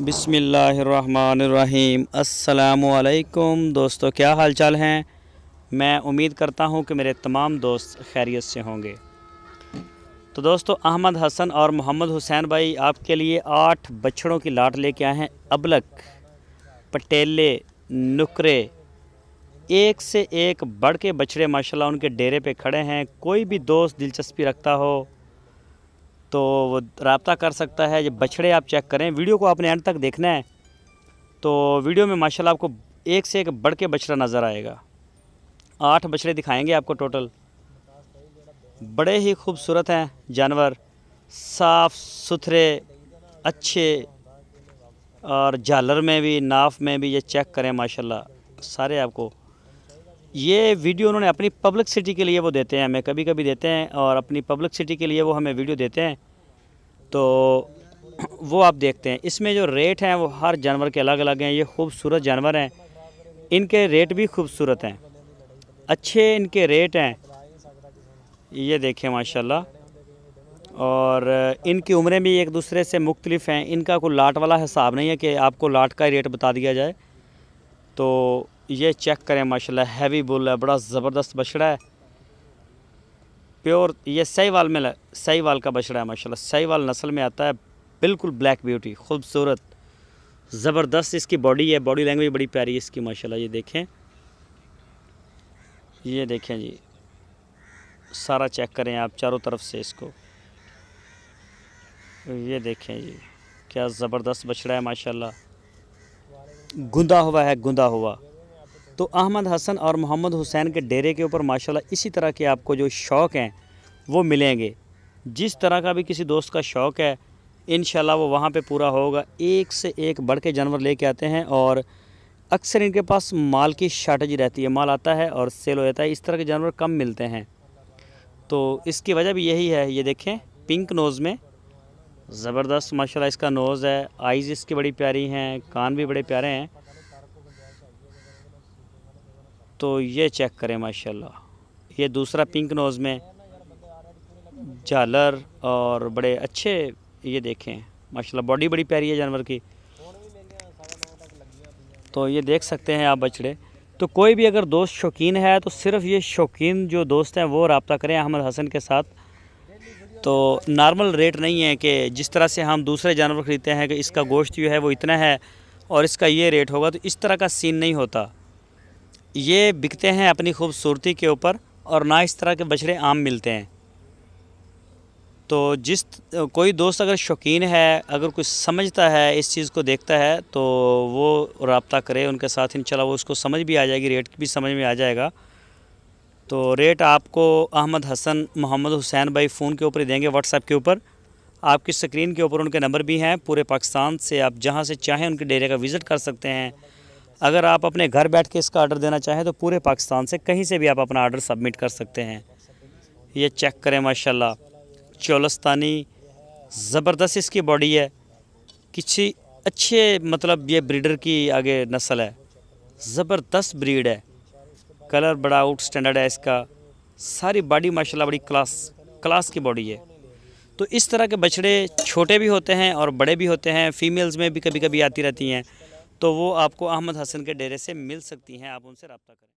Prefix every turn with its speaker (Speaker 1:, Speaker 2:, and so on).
Speaker 1: बिसमीम् अल्लाम दोस्तों क्या हाल चाल हैं मैं उम्मीद करता हूं कि मेरे तमाम दोस्त खैरियत से होंगे तो दोस्तों अहमद हसन और मोहम्मद हुसैन भाई आपके लिए आठ बछड़ों की लाट लेके आए हैं अबलक पटेले नुकरे एक से एक बड़ के बछड़े माशाल्लाह उनके डेरे पे खड़े हैं कोई भी दोस्त दिलचस्पी रखता हो तो वो रबता कर सकता है ये बछड़े आप चेक करें वीडियो को आपने एंड तक देखना है तो वीडियो में माशाल्लाह आपको एक से एक बढ़ के बछड़ा नज़र आएगा आठ बछड़े दिखाएंगे आपको टोटल बड़े ही खूबसूरत हैं जानवर साफ़ सुथरे अच्छे और झालर में भी नाफ में भी ये चेक करें माशाल्लाह सारे आपको ये वीडियो उन्होंने अपनी पब्लिक सिटी के लिए वो देते हैं हमें कभी कभी देते हैं और अपनी पब्लिक सिटी के लिए वो हमें वीडियो देते हैं तो वो आप देखते हैं इसमें जो रेट हैं वो हर जानवर के अलग अलग हैं ये खूबसूरत जानवर हैं इनके रेट भी खूबसूरत हैं अच्छे इनके रेट हैं ये देखें माशाल्लाह और इनकी उम्रें भी एक दूसरे से मुख्तलिफ हैं इनका कोई लाट वाला हिसाब नहीं है कि आपको लाट का रेट बता दिया जाए तो ये चेक करें माशाल्लाह हैवी बुल है बड़ा ज़बरदस्त बछड़ा है प्योर ये सही वाल में सही वाल का बछड़ा है माशाल्लाह वाल नस्ल में आता है बिल्कुल ब्लैक ब्यूटी खूबसूरत ज़बरदस्त इसकी बॉडी है बॉडी लैंग्वेज बड़ी प्यारी है इसकी माशाल्लाह ये देखें ये देखें जी सारा चेक करें आप चारों तरफ से इसको ये देखें जी क्या ज़बरदस्त बछड़ा है माशाल्लाह गुंदा हुआ है गुंदा हुआ तो अहमद हसन और मोहम्मद हुसैन के डेरे के ऊपर माशाल्लाह इसी तरह के आपको जो शौक़ हैं वो मिलेंगे जिस तरह का भी किसी दोस्त का शौक़ है इन वो वहाँ पे पूरा होगा एक से एक बढ़ के जानवर लेके आते हैं और अक्सर इनके पास माल की शार्टेज रहती है माल आता है और सेल हो जाता है इस तरह के जानवर कम मिलते हैं तो इसकी वजह भी यही है ये देखें पिंक नोज़ में ज़बरदस्त माशाल्लाह इसका नोज़ है आइज़ इसकी बड़ी प्यारी हैं कान भी बड़े प्यारे हैं तो ये चेक करें माशाल्लाह ये दूसरा पिंक नोज़ में झालर और बड़े अच्छे ये देखें माशाल्लाह बॉडी बड़ी प्यारी है जानवर की तो ये देख सकते हैं आप बछड़े तो कोई भी अगर दोस्त शौकीन है तो सिर्फ़ ये शौकीन जो दोस्त हैं वो रबता करें अहमद हसन के साथ तो नॉर्मल रेट नहीं है कि जिस तरह से हम दूसरे जानवर ख़रीदते हैं कि इसका गोश्त जो है वो इतना है और इसका ये रेट होगा तो इस तरह का सीन नहीं होता ये बिकते हैं अपनी खूबसूरती के ऊपर और ना इस तरह के बछड़े आम मिलते हैं तो जिस कोई दोस्त अगर शौकीन है अगर कुछ समझता है इस चीज़ को देखता है तो वो रबता करे उनके साथ इन वो उसको समझ भी आ जाएगी रेट भी समझ में आ जाएगा तो रेट आपको अहमद हसन मोहम्मद हुसैन भाई फ़ोन के ऊपर देंगे व्हाट्सएप के ऊपर आपकी स्क्रीन के ऊपर उनके नंबर भी हैं पूरे पाकिस्तान से आप जहाँ से चाहें उनके डेरे का विज़िट कर सकते हैं अगर आप अपने घर बैठ के इसका आर्डर देना चाहें तो पूरे पाकिस्तान से कहीं से भी आप अपना आर्डर सबमिट कर सकते हैं ये चेक करें माशाल्लाह चौलस्तानी ज़बरदस्त इसकी बॉडी है किसी अच्छे मतलब ये ब्रीडर की आगे नस्ल है ज़बरदस्त ब्रीड है कलर बड़ा आउट स्टैंडर्ड है इसका सारी बॉडी माशाल्लाह बड़ी क्लास क्लास की बॉडी है तो इस तरह के बछड़े छोटे भी होते हैं और बड़े भी होते हैं फीमेल्स में भी कभी कभी आती रहती हैं तो वो आपको अहमद हसन के डेरे से मिल सकती हैं आप उनसे रबता करें